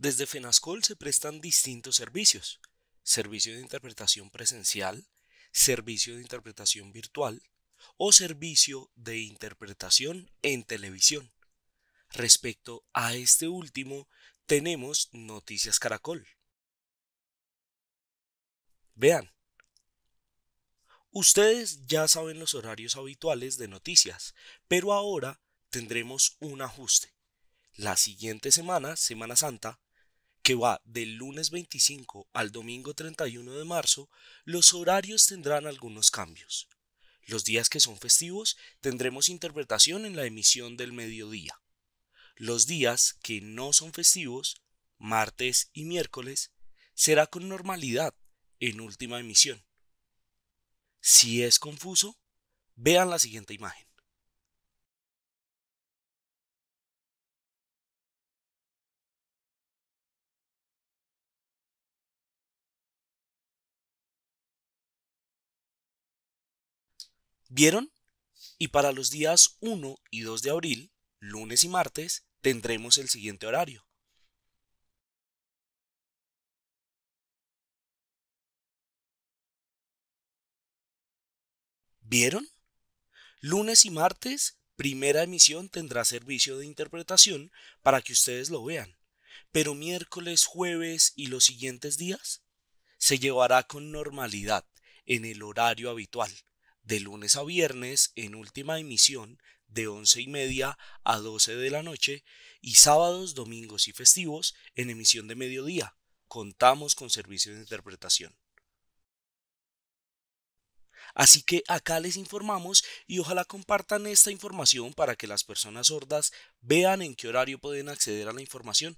Desde FENASCOL se prestan distintos servicios. Servicio de interpretación presencial, servicio de interpretación virtual o servicio de interpretación en televisión. Respecto a este último, tenemos Noticias Caracol. Vean, ustedes ya saben los horarios habituales de noticias, pero ahora tendremos un ajuste. La siguiente semana, Semana Santa, que va del lunes 25 al domingo 31 de marzo, los horarios tendrán algunos cambios. Los días que son festivos tendremos interpretación en la emisión del mediodía. Los días que no son festivos, martes y miércoles, será con normalidad en última emisión. Si es confuso, vean la siguiente imagen. ¿Vieron? Y para los días 1 y 2 de abril, lunes y martes, tendremos el siguiente horario. ¿Vieron? Lunes y martes, primera emisión tendrá servicio de interpretación para que ustedes lo vean. Pero miércoles, jueves y los siguientes días se llevará con normalidad en el horario habitual de lunes a viernes en última emisión de 11 y media a 12 de la noche y sábados, domingos y festivos en emisión de mediodía. Contamos con servicio de interpretación. Así que acá les informamos y ojalá compartan esta información para que las personas sordas vean en qué horario pueden acceder a la información.